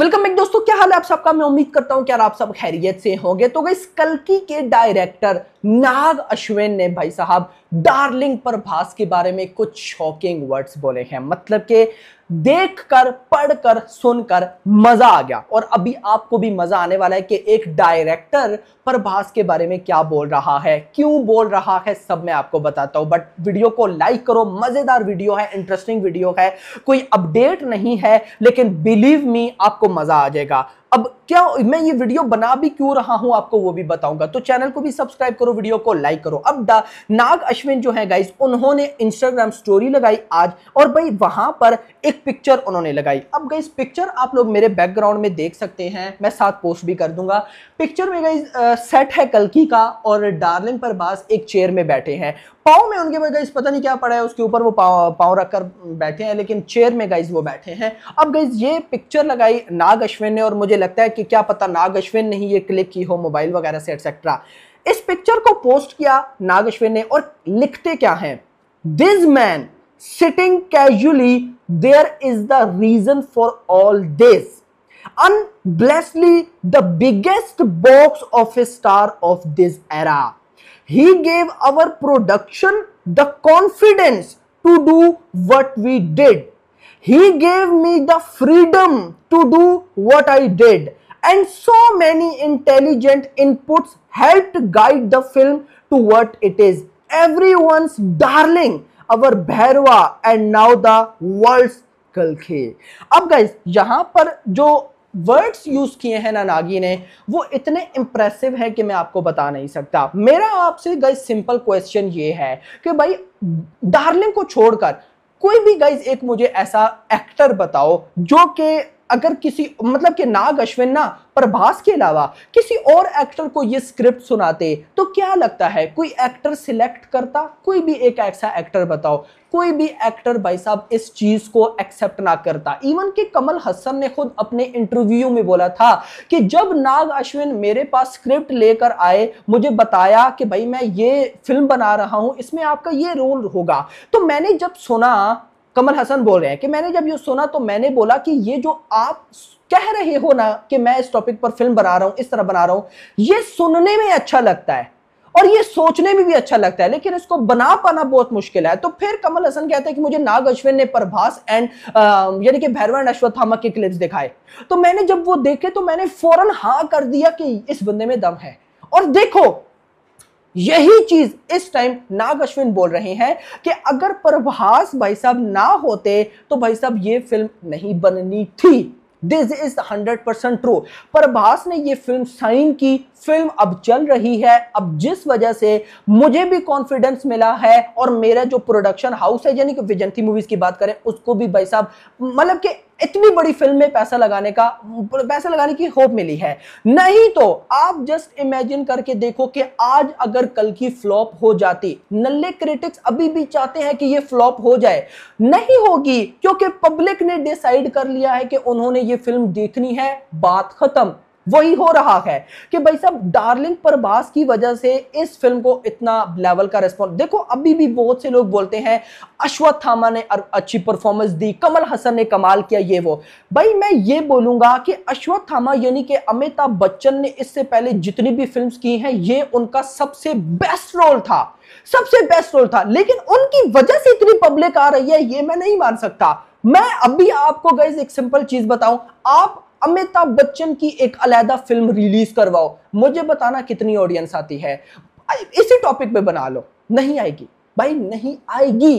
Welcome back दोस्तों क्या हाल है आप सबका मैं उम्मीद करता हूं कि यार आप सब खैरियत से होंगे तो गई कलकी के डायरेक्टर नाग अश्विन ने भाई साहब डार्लिंग पर भास के बारे में कुछ शॉकिंग वर्ड्स बोले हैं मतलब के देख कर सुनकर मजा आ गया और अभी आपको भी मजा आने वाला है कि एक डायरेक्टर प्रभास के बारे में क्या बोल रहा है क्यों बोल रहा है सब मैं आपको बताता हूं बट वीडियो को लाइक करो मजेदार वीडियो है इंटरेस्टिंग वीडियो है कोई अपडेट नहीं है लेकिन बिलीव मी आपको मजा आ जाएगा अब क्या मैं ये वीडियो बना भी क्यों रहा हूं आपको वो भी बताऊंगा तो चैनल को भी सब्सक्राइब करो वीडियो को लाइक करो अब नाग अश्विन जो है गाइस उन्होंने इंस्टाग्राम स्टोरी लगाई आज और भाई वहां पर एक पिक्चर उन्होंने लगाई अब गाइस पिक्चर आप लोग मेरे बैकग्राउंड में देख सकते हैं मैं साथ पोस्ट भी कर दूंगा पिक्चर में गाइज सेट है कलकी का और डार्लिंग बास एक चेयर में बैठे हैं पाओ में उनके गाइस पता नहीं क्या पड़ा है उसके ऊपर वो पाव रखकर बैठे हैं लेकिन चेयर में गाइस वो बैठे हैं अब गाइस ये पिक्चर लगाई नाग अश्विन ने और मुझे लगता है कि क्या पता नाग अश्विन ने ही ये क्लिक की हो मोबाइल वगैरह से एटसेट्रा इस पिक्चर को पोस्ट किया नाग अश्विन ने और लिखते क्या है this man sitting casually there is the reason for all this the biggest box of a star of this era He gave our production the confidence to do what we did. He gave me the freedom to do what I did. And so many intelligent inputs helped guide the film to what it is. Everyone's darling, our bhairava and now the world's कल खे guys, guys words use किए हैं नानागी ने वो इतने impressive हैं कि मैं आपको बता नहीं सकता मेरा आपसे गई सिंपल क्वेश्चन ये है कि भाई डार्लिंग को छोड़कर कोई भी गाइज एक मुझे ऐसा एक्टर बताओ जो कि अगर किसी मतलब कि नाग अश्विन ना प्रभास के अलावा किसी और एक्टर को ये स्क्रिप्ट सुनाते तो क्या लगता है कोई एक्टर सिलेक्ट करता कोई भी एक ऐसा एक्टर बताओ कोई भी एक्टर भाई साहब इस चीज को एक्सेप्ट ना करता इवन कि कमल हसन ने खुद अपने इंटरव्यू में बोला था कि जब नाग अश्विन मेरे पास स्क्रिप्ट लेकर आए मुझे बताया कि भाई मैं ये फिल्म बना रहा हूं इसमें आपका ये रोल होगा तो मैंने जब सुना कमल हसन बोल रहे हैं कि मैंने जब ये सुना तो मैंने बोला कि ये जो आप कह रहे हो ना कि मैं इस टॉपिक पर फिल्म बना रहा हूं इस तरह बना रहा हूं ये सुनने में अच्छा लगता है और ये सोचने में भी अच्छा लगता है लेकिन इसको बना पाना बहुत मुश्किल है तो फिर कमल हसन कहते हैं कि मुझे नाग अश्विन ने प्रभास एंड यानी कि भैरवन अश्वत्थामा के क्लिप्स दिखाए तो मैंने जब वो देखे तो मैंने फौरन हाँ कर दिया कि इस बंदे में दम है और देखो यही चीज इस टाइम नाग अश्विन बोल रहे हैं कि अगर प्रभास भाई साहब ना होते तो भाई साहब ये फिल्म नहीं बननी थी this is hundred percent true Prabhas ने ये फिल्म साइन की फिल्म अब चल रही है अब जिस वजह से मुझे भी कॉन्फिडेंस मिला है और मेरा जो प्रोडक्शन हाउस है यानी कि विजंती मूवीज की बात करें उसको भी भाई साहब मतलब कि इतनी बड़ी फिल्म में पैसा लगाने का पैसा लगाने की होप मिली है नहीं तो आप जस्ट इमेजिन करके देखो कि आज अगर कल की फ्लॉप हो जाती नल्ले क्रिटिक्स अभी भी चाहते हैं कि ये फ्लॉप हो जाए नहीं होगी क्योंकि पब्लिक ने डिसाइड कर लिया है कि उन्होंने ये फिल्म देखनी है बात खत्म वही हो रहा है कि भाई साहब डार्लिंग प्रभास की वजह से इस फिल्म को इतना लेवल का रिस्पॉन्स देखो अभी भी बहुत से लोग बोलते हैं अश्वत्थामा ने अच्छी परफॉर्मेंस दी कमल हसन ने कमाल किया ये वो भाई मैं ये बोलूंगा कि अश्वत्थामा यानी कि अमिताभ बच्चन ने इससे पहले जितनी भी फिल्म की हैं ये उनका सबसे बेस्ट रोल था सबसे बेस्ट रोल था लेकिन उनकी वजह से इतनी पब्लिक आ रही है ये मैं नहीं मान सकता मैं अभी आपको गैस एक सिंपल चीज बताऊं आप अमिताभ बच्चन की एक अलहदा फिल्म रिलीज करवाओ मुझे बताना कितनी ऑडियंस आती है इसी टॉपिक पे बना लो नहीं आएगी भाई नहीं आएगी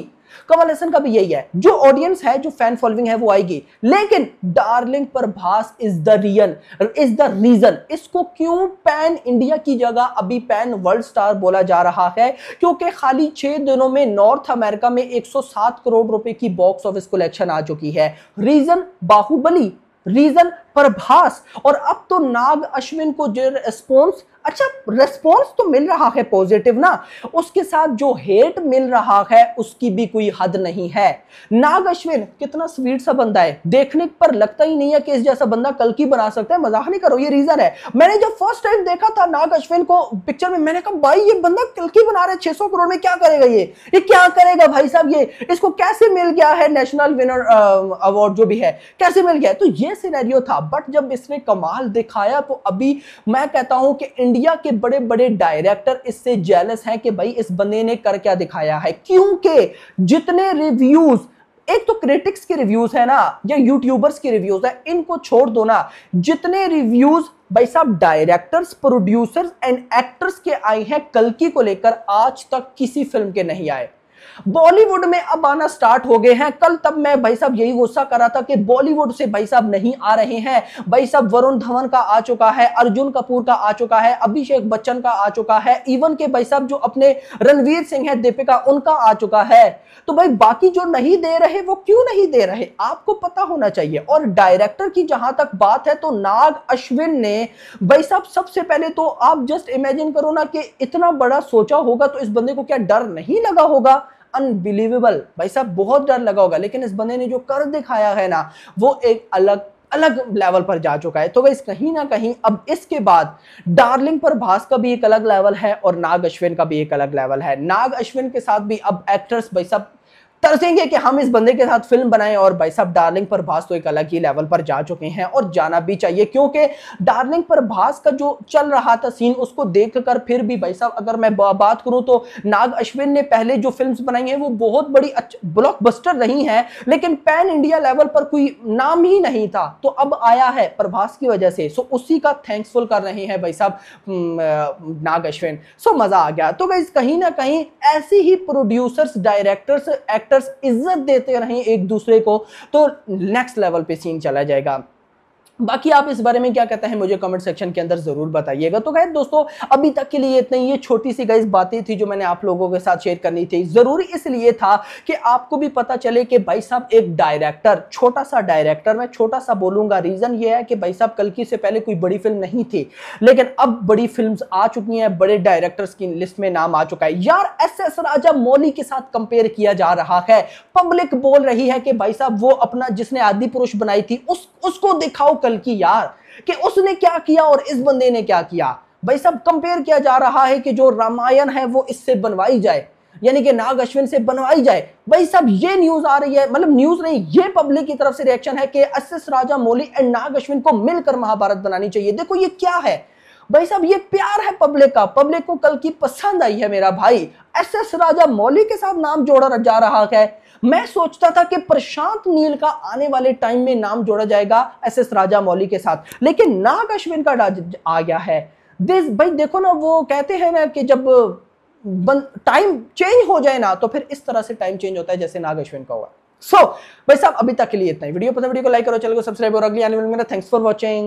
कमल हसन का भी यही है जो ऑडियंस है जो फैन फॉलोइंग है वो आएगी लेकिन darling Prabhas is the real is the reason इसको क्यों पैन इंडिया की जगह अभी पैन वर्ल्ड स्टार बोला जा रहा है क्योंकि खाली छह दिनों में नॉर्थ अमेरिका में 107 करोड़ रुपए की बॉक्स ऑफिस कलेक्शन आ चुकी है रीजन बाहुबली रीजन भास और अब तो नाग अश्विन को जो रेस्पॉन्स अच्छा रिस्पॉन्स तो मिल रहा है पॉजिटिव ना उसके साथ जो हेट मिल रहा है उसकी भी कोई हद नहीं है नाग अश्विन कितना स्वीट सा बंदा है देखने पर लगता ही नहीं है कि इस जैसा बंदा कल की बना सकता है मजाक नहीं करो ये रीजन है मैंने जब फर्स्ट टाइम देखा था नाग अश्विन को पिक्चर में मैंने कहा भाई ये बंदा कल की बना रहे छे सौ करोड़ में क्या करेगा ये ये क्या करेगा भाई साहब ये इसको कैसे मिल गया है नेशनल विनर अवार्ड जो भी है कैसे मिल गया है? तो ये सीनेरियो था बट जब इसने कमाल दिखाया तो अभी मैं कहता हूं कि इंडिया के बड़े बड़े डायरेक्टर इससे जेलस हैं कि भाई इस बंदे ने कर क्या दिखाया है क्योंकि जितने रिव्यूज़ एक तो क्रिटिक्स के रिव्यूज है ना या यूट्यूबर्स के रिव्यूज है इनको छोड़ दो ना जितने रिव्यूज भाई साहब डायरेक्टर्स प्रोड्यूसर्स एंड एक्टर्स के आए हैं कलकी को लेकर आज तक किसी फिल्म के नहीं आए बॉलीवुड में अब आना स्टार्ट हो गए हैं कल तब मैं भाई साहब यही गुस्सा करा था कि बॉलीवुड से भाई साहब नहीं आ रहे हैं भाई साहब वरुण धवन का आ चुका है अर्जुन कपूर का आ चुका है अभिषेक बच्चन का आ चुका है इवन के भाई साहब जो अपने रणवीर सिंह है दीपिका उनका आ चुका है तो भाई बाकी जो नहीं दे रहे वो क्यों नहीं दे रहे आपको पता होना चाहिए और डायरेक्टर की जहां तक बात है तो नाग अश्विन ने भाई साहब सबसे पहले तो आप जस्ट इमेजिन करो ना कि इतना बड़ा सोचा होगा तो इस बंदे को क्या डर नहीं लगा होगा अनबिलीवेबल भाई साहब बहुत डर लगा होगा लेकिन इस बंदे ने जो कर दिखाया है ना वो एक अलग अलग लेवल पर जा चुका है तो भाई कहीं ना कहीं अब इसके बाद डार्लिंग पर भास का भी एक अलग लेवल है और नाग अश्विन का भी एक अलग लेवल है नाग अश्विन के साथ भी अब एक्टर्स भाई साहब तरसेंगे कि हम इस बंदे के साथ फिल्म बनाएं और भाई साहब डार्लिंग पर भास तो एक अलग ही लेवल पर जा चुके हैं और जाना भी चाहिए क्योंकि डार्लिंग पर भास का जो चल रहा था सीन उसको देख कर फिर भी भाई साहब अगर मैं बात करूं तो नाग अश्विन ने पहले जो फिल्म बनाई है वो बहुत बड़ी ब्लॉकबस्टर रही है लेकिन पैन इंडिया लेवल पर कोई नाम ही नहीं था तो अब आया है प्रभास की वजह से सो उसी का थैंक्सफुल कर रहे हैं भाई साहब हम्म, नाग अश्विन सो मजा आ गया तो भाई कहीं ना कहीं ऐसे ही प्रोड्यूसर्स डायरेक्टर्स एक्टर एक्टर्स इज्जत देते रहें एक दूसरे को तो नेक्स्ट लेवल पे सीन चला जाएगा बाकी आप इस बारे में क्या कहते हैं मुझे कमेंट सेक्शन के अंदर ज़रूर बताइएगा तो गए दोस्तों अभी तक के लिए इतना ही ये छोटी सी गई बातें थी जो मैंने आप लोगों के साथ शेयर करनी थी ज़रूरी इसलिए था कि आपको भी पता चले कि भाई साहब एक डायरेक्टर छोटा सा डायरेक्टर मैं छोटा सा बोलूंगा रीज़न ये है कि भाई साहब कल की से पहले कोई बड़ी फिल्म नहीं थी लेकिन अब बड़ी फिल्म आ चुकी हैं बड़े डायरेक्टर्स की लिस्ट में नाम आ चुका है यार एस एस राजा मौली के साथ कंपेयर किया जा रहा है पब्लिक बोल रही है कि भाई साहब वो अपना जिसने आदि पुरुष बनाई थी उस उसको दिखाओ कल की यार कि उसने क्या किया और इस बंदे ने क्या किया भाई सब कंपेयर किया जा रहा है कि जो रामायण है वो इससे बनवाई जाए यानी कि नाग अश्विन से बनवाई जाए भाई सब ये न्यूज आ रही है मतलब न्यूज नहीं ये पब्लिक की तरफ से रिएक्शन है कि S Rajamouli and Nag Ashwin को मिलकर महाभारत बनानी चाहिए देखो ये क्या है भाई साहब ये प्यार है पब्लिक का पब्लिक को कल की पसंद आई है मेरा भाई एसएस राजा मौली के साथ नाम जोड़ा जा रहा है मैं सोचता था कि प्रशांत नील का आने वाले टाइम में नाम जोड़ा जाएगा एस एस राजा मौली के साथ लेकिन नाग अश्विन का आ गया है दिस भाई देखो ना वो कहते हैं ना कि जब टाइम चेंज हो जाए ना तो फिर इस तरह से टाइम चेंज होता है जैसे नाग अश्विन का हुआ सो so, भाई साहब अभी तक के लिए इतना ही वीडियो पसंद वीडियो को लाइक करो चैनल को सब्सक्राइब और अगली आने मेरा थैंक्स फॉर वॉचिंग